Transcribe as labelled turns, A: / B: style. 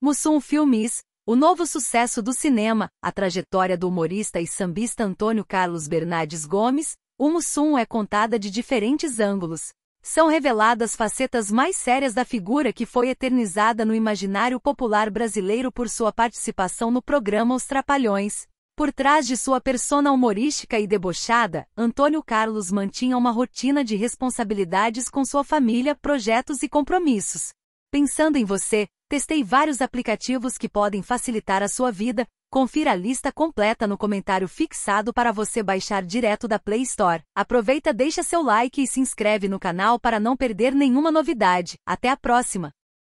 A: Mussum Filmes, o novo sucesso do cinema, a trajetória do humorista e sambista Antônio Carlos Bernardes Gomes, o Mussum é contada de diferentes ângulos. São reveladas facetas mais sérias da figura que foi eternizada no imaginário popular brasileiro por sua participação no programa Os Trapalhões. Por trás de sua persona humorística e debochada, Antônio Carlos mantinha uma rotina de responsabilidades com sua família, projetos e compromissos. Pensando em você, Testei vários aplicativos que podem facilitar a sua vida. Confira a lista completa no comentário fixado para você baixar direto da Play Store. Aproveita, deixa seu like e se inscreve no canal para não perder nenhuma novidade. Até a próxima!